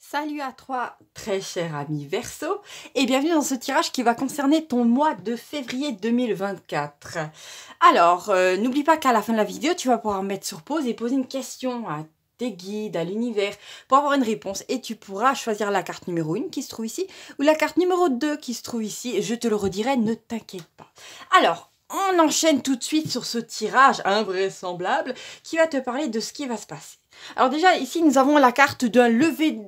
Salut à toi, très cher ami Verso, et bienvenue dans ce tirage qui va concerner ton mois de février 2024. Alors, euh, n'oublie pas qu'à la fin de la vidéo, tu vas pouvoir mettre sur pause et poser une question à tes guides, à l'univers, pour avoir une réponse. Et tu pourras choisir la carte numéro 1 qui se trouve ici, ou la carte numéro 2 qui se trouve ici. Je te le redirai, ne t'inquiète pas. Alors, on enchaîne tout de suite sur ce tirage invraisemblable qui va te parler de ce qui va se passer. Alors déjà, ici, nous avons la carte d'un lever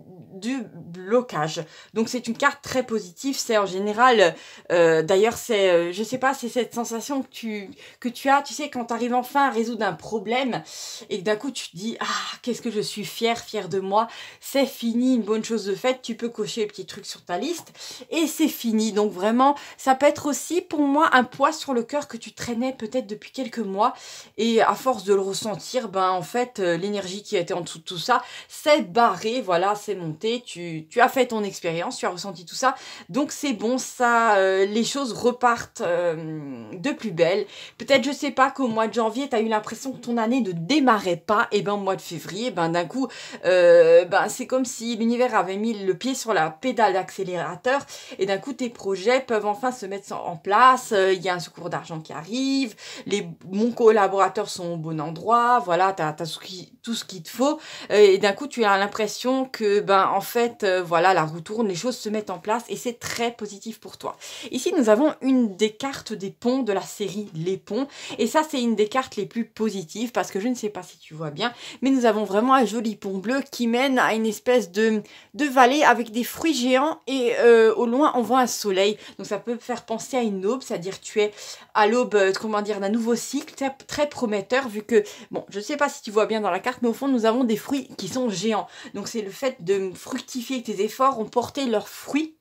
du blocage. Donc c'est une carte très positive, c'est en général, euh, d'ailleurs c'est, euh, je sais pas, c'est cette sensation que tu, que tu as, tu sais, quand tu arrives enfin à résoudre un problème et que d'un coup tu te dis, ah, qu'est-ce que je suis fière, fière de moi, c'est fini, une bonne chose de faite, tu peux cocher les petits trucs sur ta liste et c'est fini. Donc vraiment, ça peut être aussi pour moi un poids sur le cœur que tu traînais peut-être depuis quelques mois et à force de le ressentir, ben en fait, euh, l'énergie qui était en dessous de tout ça s'est barrée, voilà, c'est monté tu, as fait ton expérience, tu as ressenti tout ça. Donc c'est bon, ça, euh, les choses repartent euh, de plus belle. Peut-être, je sais pas, qu'au mois de janvier, tu as eu l'impression que ton année ne démarrait pas. Et eh ben au mois de février, ben d'un coup, euh, ben, c'est comme si l'univers avait mis le pied sur la pédale d'accélérateur. Et d'un coup, tes projets peuvent enfin se mettre en place. Il y a un secours d'argent qui arrive. Les, mon collaborateurs sont au bon endroit. Voilà, tu as, qui tout ce qu'il te faut. Euh, et d'un coup, tu as l'impression que, ben, en fait, euh, voilà, la roue tourne, les choses se mettent en place et c'est très positif pour toi. Ici, nous avons une des cartes des ponts de la série Les Ponts. Et ça, c'est une des cartes les plus positives parce que je ne sais pas si tu vois bien, mais nous avons vraiment un joli pont bleu qui mène à une espèce de, de vallée avec des fruits géants et euh, au loin, on voit un soleil. Donc, ça peut faire penser à une aube, c'est-à-dire tu es à l'aube, comment dire, d'un nouveau cycle très prometteur vu que, bon, je ne sais pas si tu vois bien dans la carte, mais au fond, nous avons des fruits qui sont géants. Donc c'est le fait de fructifier que tes efforts ont porté leurs fruits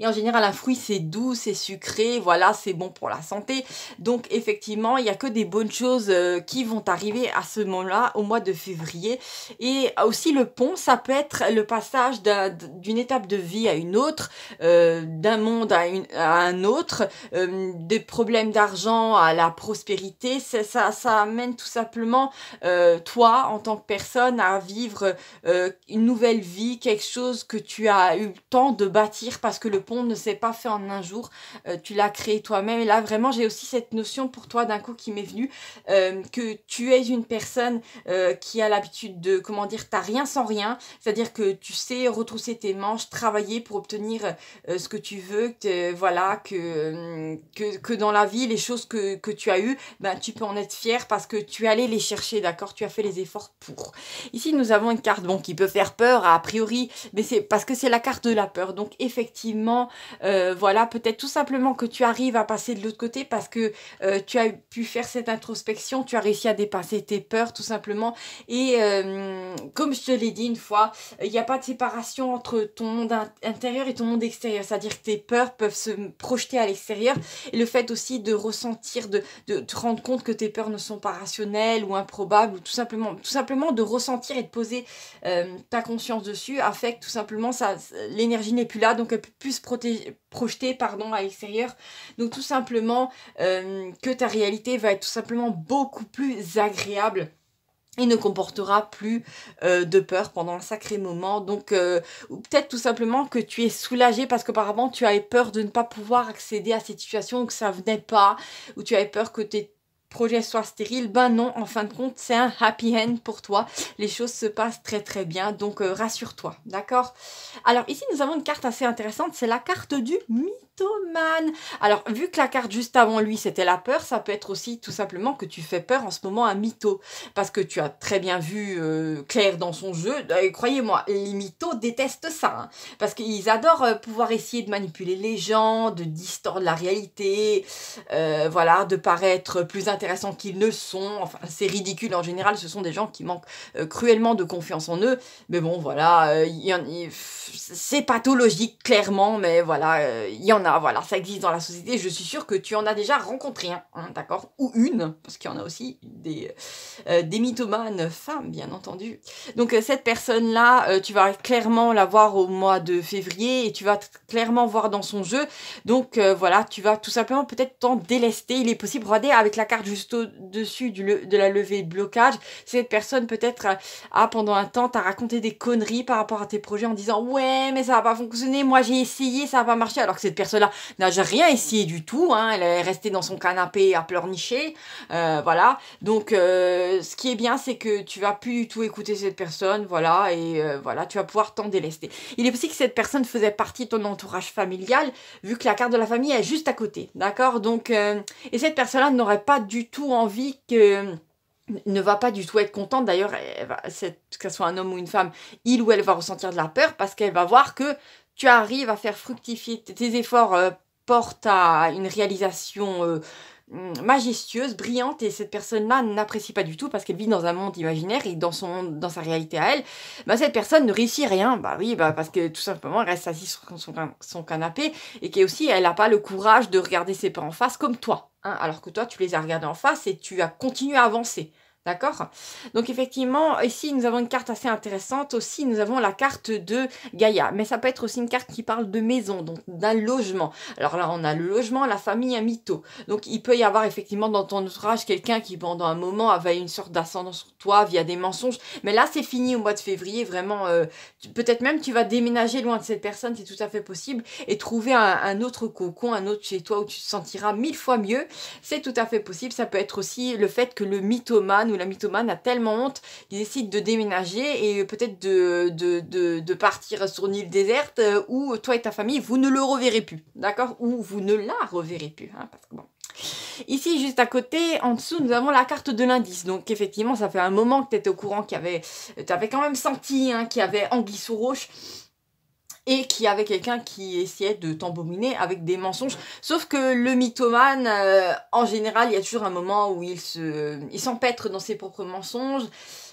et en général, un fruit, c'est doux, c'est sucré, voilà, c'est bon pour la santé. Donc, effectivement, il n'y a que des bonnes choses euh, qui vont arriver à ce moment-là, au mois de février. Et aussi, le pont, ça peut être le passage d'une étape de vie à une autre, euh, d'un monde à, une, un autre, euh, des problèmes d'argent à la prospérité. Ça, ça amène tout simplement toi, en tant que personne, à vivre une nouvelle vie, quelque chose que tu as eu le temps de bâtir parce que le ne s'est pas fait en un jour. Euh, tu l'as créé toi-même. Et là, vraiment, j'ai aussi cette notion pour toi d'un coup qui m'est venue euh, que tu es une personne euh, qui a l'habitude de, comment dire, t'as rien sans rien. C'est-à-dire que tu sais retrousser tes manches, travailler pour obtenir ce que tu veux. Que, voilà, mm, que, que, dans la vie, les choses que, que tu as eues, ben, tu peux en être fier parce que tu es allé les chercher, d'accord Tu as fait les efforts pour. Ici, nous avons une carte, bon, qui peut faire peur a priori, mais c'est parce que c'est la carte de la peur. Donc, effectivement, euh, voilà, peut-être tout simplement que tu arrives à passer de l'autre côté parce que euh, tu as pu faire cette introspection, tu as réussi à dépasser tes peurs tout simplement. Et euh, comme je te l'ai dit une fois, il n'y a pas de séparation entre ton monde intérieur et ton monde extérieur, c'est-à-dire que tes peurs peuvent se projeter à l'extérieur. Et le fait aussi de ressentir, de, de te rendre compte que tes peurs ne sont pas rationnelles ou improbables, ou tout simplement, tout simplement de ressentir et de poser ta conscience dessus, affecte tout simplement ça, l'énergie n'est plus là, donc elle peut plus se projeté pardon, à l'extérieur. Donc tout simplement euh, que ta réalité va être tout simplement beaucoup plus agréable et ne comportera plus euh, de peur pendant un sacré moment. Donc, euh, ou peut-être tout simplement que tu es soulagé parce qu'auparavant tu avais peur de ne pas pouvoir accéder à cette situation ou que ça venait pas, ou tu avais peur que tu projet soit stérile, ben non, en fin de compte, c'est un happy end pour toi. Les choses se passent très très bien, donc euh, rassure-toi, d'accord Alors ici, nous avons une carte assez intéressante, c'est la carte du mythe alors, vu que la carte juste avant lui, c'était la peur, ça peut être aussi tout simplement que tu fais peur en ce moment à mytho. Parce que tu as très bien vu euh, Claire dans son jeu. et euh, Croyez-moi, les mythos détestent ça. Hein. parce qu'ils adorent euh, pouvoir essayer de manipuler les gens, de distordre la réalité, voilà, de paraître plus intéressant qu'ils ne sont. Enfin, c'est ridicule en général. Ce sont des gens qui manquent cruellement de confiance en eux. Mais bon, voilà, c'est pathologique, clairement, mais voilà, il y en a ah, voilà, ça existe dans la société. Je suis sûre que tu en as déjà rencontré un, hein, d'accord Ou une, parce qu'il y en a aussi des, euh, des mythomanes femmes, bien entendu. Donc euh, cette personne-là, euh, tu vas clairement la voir au mois de février et tu vas clairement voir dans son jeu. Donc voilà, tu vas tout simplement peut-être t'en délester. Il est possible, regardez, avec la carte juste au-dessus de la levée de blocage, cette personne peut-être a pendant un temps t'a raconté des conneries par rapport à tes projets en disant « Ouais, mais ça va pas fonctionner, moi j'ai essayé, ça va pas marché. » Alors que cette personne n'a rien essayé du tout. Hein. Elle est restée dans son canapé à pleurnicher. Euh, voilà. Donc, euh, ce qui est bien, c'est que tu vas plus du tout écouter cette personne. Voilà. Et euh, voilà, tu vas pouvoir t'en délester. Il est possible que cette personne faisait partie de ton entourage familial, vu que la carte de la famille est juste à côté. D'accord Donc, et cette personne-là n'aurait pas du tout envie que ne va pas du tout être contente. D'ailleurs, que ce soit un homme ou une femme, il ou elle va ressentir de la peur parce qu'elle va voir que tu arrives à faire fructifier tes efforts euh, portent à une réalisation euh, mm, majestueuse, brillante, et cette personne-là n'apprécie pas du tout parce qu'elle vit dans un monde imaginaire et dans son dans sa réalité à elle, bah, cette personne ne réussit rien, bah oui, bah, parce que tout simplement elle reste assise sur son, canapé et qu'elle aussi elle n'a pas le courage de regarder ses pas en face comme toi, hein. alors que toi tu les as regardés en face et tu as continué à avancer. D'accord Donc effectivement, ici nous avons une carte assez intéressante. Aussi, nous avons la carte de Gaïa. Mais ça peut être aussi une carte qui parle de maison, donc d'un logement. Alors là, on a le logement, la famille, un mytho. Donc il peut y avoir effectivement dans ton outrage quelqu'un qui pendant un moment avait une sorte d'ascendance sur toi via des mensonges. Mais là, c'est fini au mois de février. Vraiment, euh, peut-être même tu vas déménager loin de cette personne, c'est tout à fait possible, et trouver un, un autre cocon, un autre chez toi où tu te sentiras mille fois mieux. C'est tout à fait possible. Ça peut être aussi le fait que le mythomane où la mythomane a tellement honte, qu'il décide de déménager et peut-être de, de, partir sur une île déserte euh, où toi et ta famille, vous ne le reverrez plus, d'accord Ou vous ne la reverrez plus, hein, parce que bon... Ici, juste à côté, en dessous, nous avons la carte de l'indice. Donc, effectivement, ça fait un moment que tu étais au courant qu'il y avait... Tu avais quand même senti hein, qu'il y avait anguille sous roche et qu'il y avait quelqu'un qui essayait de t'embominer avec des mensonges. Sauf que le mythomane, euh, en général, il y a toujours un moment où il s'empêtre se, il dans ses propres mensonges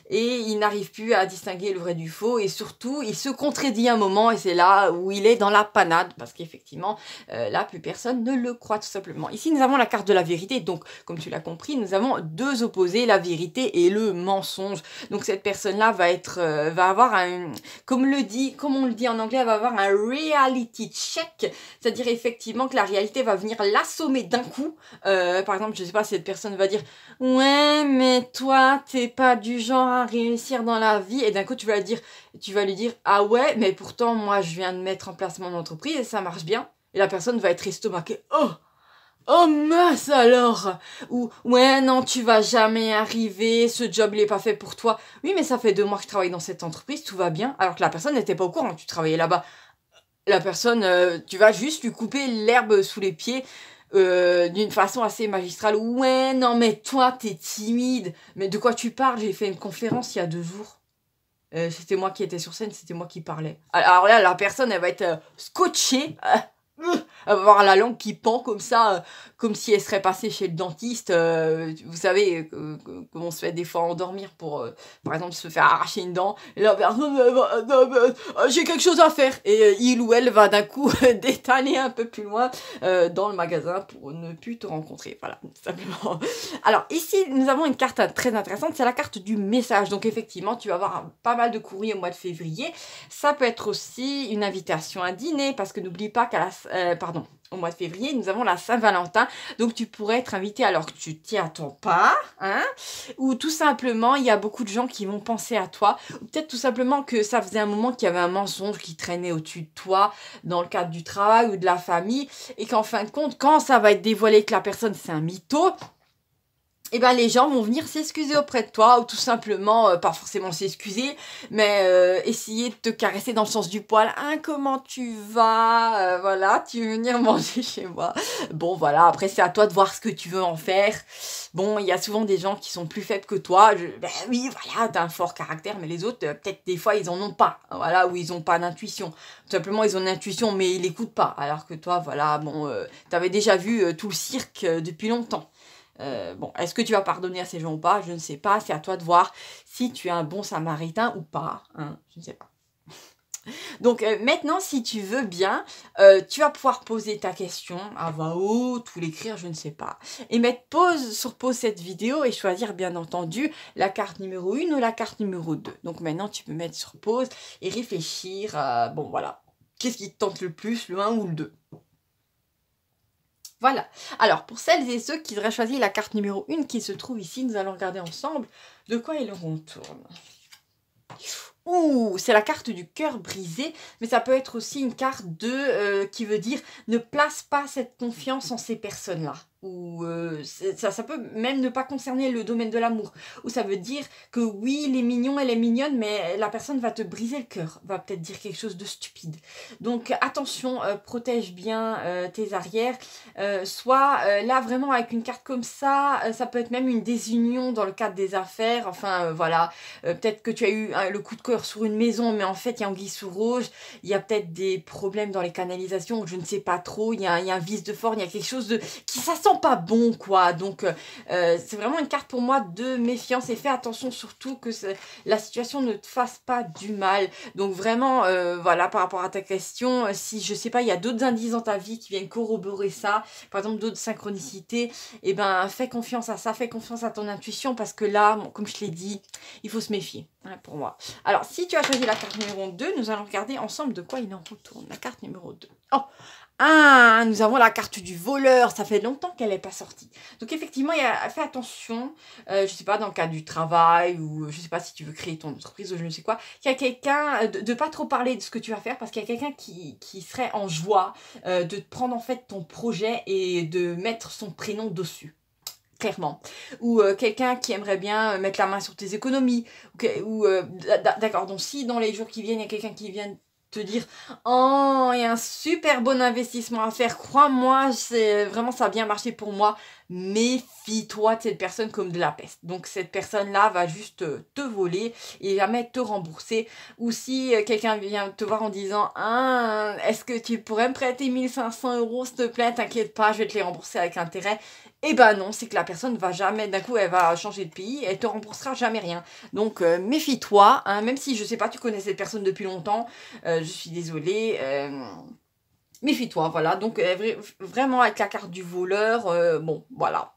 et il n'arrive plus à distinguer le vrai du faux et surtout il se contredit un moment et c'est là où il est dans la panade parce qu'effectivement euh, là plus personne ne le croit tout simplement. Ici nous avons la carte de la vérité donc comme tu l'as compris nous avons deux opposés la vérité et le mensonge donc cette personne là va être euh, va avoir un comme le dit comme on le dit en anglais va avoir un reality check c'est à dire effectivement que la réalité va venir l'assommer d'un coup euh, par exemple je ne sais pas si cette personne va dire ouais mais toi t'es pas du genre réussir dans la vie et d'un coup tu vas, dire, tu vas lui dire ah ouais mais pourtant moi je viens de mettre en place mon entreprise et ça marche bien et la personne va être estomaquée oh Oh mince alors Ou ouais non tu vas jamais arriver, ce job il est pas fait pour toi. Oui mais ça fait deux mois que je travaille dans cette entreprise, tout va bien. Alors que la personne n'était pas au courant, tu travaillais là-bas. La personne, euh, tu vas juste lui couper l'herbe sous les pieds euh, d'une façon assez magistrale. Ouais, non, mais toi, t'es timide. Mais de quoi tu parles J'ai fait une conférence il y a deux jours. Euh, c'était moi qui étais sur scène, c'était moi qui parlais. Ah, alors là, la personne, elle va être euh, scotchée. elle va avoir la langue qui pend comme ça, comme si elle serait passée chez le dentiste. Euh, vous savez, euh, comment on se fait des fois endormir pour, euh, par exemple, se faire arracher une dent. Et là, j'ai quelque chose à faire. Et il ou elle va d'un coup détaler un peu plus loin dans le magasin pour ne plus te rencontrer. Voilà, simplement. Alors, ici, nous avons une carte très intéressante. C'est la carte du message. Donc, effectivement, tu vas avoir pas mal de courriers au mois de février. Ça peut être aussi une invitation à dîner parce que n'oublie pas qu'à la, pardon, au mois de février, nous avons la Saint-Valentin. Donc tu pourrais être invité alors que tu t'y attends pas, hein Ou tout simplement, il y a beaucoup de gens qui vont penser à toi. Ou peut-être tout simplement que ça faisait un moment qu'il y avait un mensonge qui traînait au-dessus de toi dans le cadre du travail ou de la famille. Et qu'en fin de compte, quand ça va être dévoilé que la personne c'est un mytho, eh ben les gens vont venir s'excuser auprès de toi ou tout simplement euh, pas forcément s'excuser mais euh, essayer de te caresser dans le sens du poil hein comment tu vas euh, voilà tu veux venir manger chez moi bon voilà après c'est à toi de voir ce que tu veux en faire bon il y a souvent des gens qui sont plus faibles que toi ben oui voilà t'as un fort caractère mais les autres peut-être des fois ils en ont pas voilà ou ils ont pas d'intuition tout simplement ils ont une intuition mais ils l'écoutent pas alors que toi voilà bon t'avais déjà vu tout le cirque depuis longtemps euh, bon, est-ce que tu vas pardonner à ces gens ou pas Je ne sais pas. C'est à toi de voir si tu es un bon samaritain ou pas. Hein, je ne sais pas. Donc euh, maintenant, si tu veux bien, euh, tu vas pouvoir poser ta question à voix haute ou l'écrire, je ne sais pas. Et mettre pause sur pause cette vidéo et choisir bien entendu la carte numéro 1 ou la carte numéro 2. Donc maintenant, tu peux mettre sur pause et réfléchir. bon voilà, qu'est-ce qui te tente le plus, le 1 ou le 2 voilà. Alors, pour celles et ceux qui auraient choisi la carte numéro 1 qui se trouve ici, nous allons regarder ensemble de quoi il retourne. Ouh, c'est la carte du cœur brisé, mais ça peut être aussi une carte de euh, qui veut dire ne place pas cette confiance en ces personnes-là ou euh, ça, ça peut même ne pas concerner le domaine de l'amour, où ça veut dire que oui, les est elle est mignonne, mais la personne va te briser le cœur, va peut-être dire quelque chose de stupide. Donc attention, euh, protège bien euh, tes arrières, soit là vraiment avec une carte comme ça, ça peut être même une désunion dans le cadre des affaires, enfin voilà, peut-être que tu as eu hein, le coup de cœur sur une maison, mais en fait il y a un sous rouge, il y a peut-être des problèmes dans les canalisations, je ne sais pas trop, il y a, un vice de forme, il y a quelque chose de qui s'assemble pas bon, quoi. Donc, euh, euh, c'est vraiment une carte pour moi de méfiance. Et fais attention surtout que la situation ne te fasse pas du mal. Donc, vraiment, euh, voilà, par rapport à ta question, si, je sais pas, il y a d'autres indices dans ta vie qui viennent corroborer ça, par exemple, d'autres synchronicités, et eh ben, fais confiance à ça, fais confiance à ton intuition, parce que là, comme je l'ai dit, il faut se méfier, pour moi. Alors, si tu as choisi la carte numéro 2, nous allons regarder ensemble de quoi il en retourne. La carte numéro 2. Oh ah, nous avons la carte du voleur, ça fait longtemps qu'elle n'est pas sortie. Donc effectivement, il a, fais attention, euh, je ne sais pas, dans le cas du travail, ou euh, je ne sais pas si tu veux créer ton entreprise, ou je ne sais quoi, qu'il y a quelqu'un, euh, de pas trop parler de ce que tu vas faire, parce qu'il y a quelqu'un qui, qui, serait en joie de prendre en fait ton projet et de mettre son prénom dessus clairement. Ou quelqu'un qui aimerait bien mettre la main sur tes économies. Ou, ou d'accord, donc si dans les jours qui viennent, il y a quelqu'un qui vient dire Oh, il y a un super bon investissement à faire, crois-moi, c'est vraiment ça a bien marché pour moi méfie-toi de cette personne comme de la peste. Donc cette personne-là va juste euh, te voler et jamais te rembourser. Ou si euh, quelqu'un vient te voir en disant ah, est-ce que tu pourrais me prêter 1500 euros s'il te plaît, t'inquiète pas, je vais te les rembourser avec intérêt. Eh ben non, c'est que la personne va jamais, d'un coup elle va changer de pays, elle te remboursera jamais rien. Donc euh, méfie-toi, hein, même si je sais pas, tu connais cette personne depuis longtemps, je suis désolée méfie-toi, voilà. Donc, euh, vraiment avec la carte du voleur, euh, bon, voilà.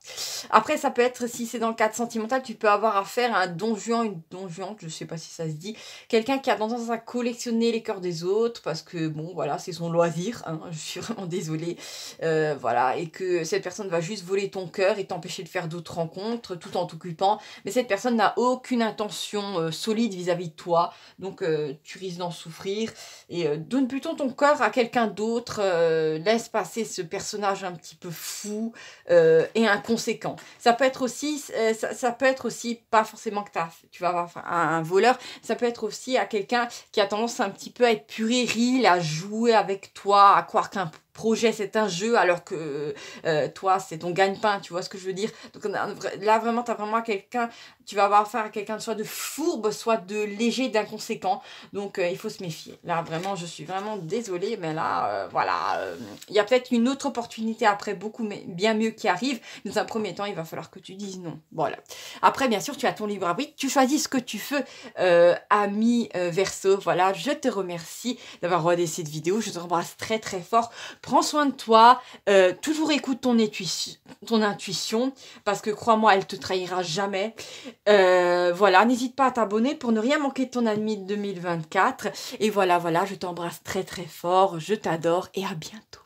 Après, ça peut être, si c'est dans le cadre sentimental, tu peux avoir affaire à un don une don je sais pas si ça se dit, quelqu'un qui a tendance à collectionner les cœurs des autres, parce que, bon, voilà, c'est son loisir, hein, je suis vraiment désolée, euh, voilà, et que cette personne va juste voler ton cœur et t'empêcher de faire d'autres rencontres, tout en t'occupant, mais cette personne n'a aucune intention solide vis-à-vis -vis de toi, donc tu risques d'en souffrir, et donne plutôt ton cœur à quelqu'un d'autre, euh, laisse passer ce personnage un petit peu fou euh, et inconséquent. Ça peut être aussi, euh, ça, peut être aussi pas forcément que tu vas avoir un, voleur, ça peut être aussi à quelqu'un qui a tendance un petit peu à être puéril, à jouer avec toi, à croire qu'un projet, c'est un jeu, alors que euh, toi, c'est ton gagne-pain, tu vois ce que je veux dire. Donc là, vraiment, tu as vraiment quelqu'un, tu vas avoir affaire à quelqu'un soit de fourbe, soit de léger, d'inconséquent. Donc euh, il faut se méfier. Là, vraiment, je suis vraiment désolée, mais là, euh, voilà, il y a peut-être une autre opportunité après, beaucoup mais bien mieux qui arrive. Dans un premier temps, il va falloir que tu dises non. Voilà. Après, bien sûr, tu as ton libre abri tu choisis ce que tu veux, ami Verso. Voilà, je te remercie d'avoir regardé cette vidéo, je te embrasse très très fort prends soin de toi, euh, toujours écoute ton, intuition, parce que crois-moi, elle te trahira jamais. Euh, voilà, n'hésite pas à t'abonner pour ne rien manquer de ton ami de 2024. Et voilà, voilà, je t'embrasse très très fort, je t'adore et à bientôt.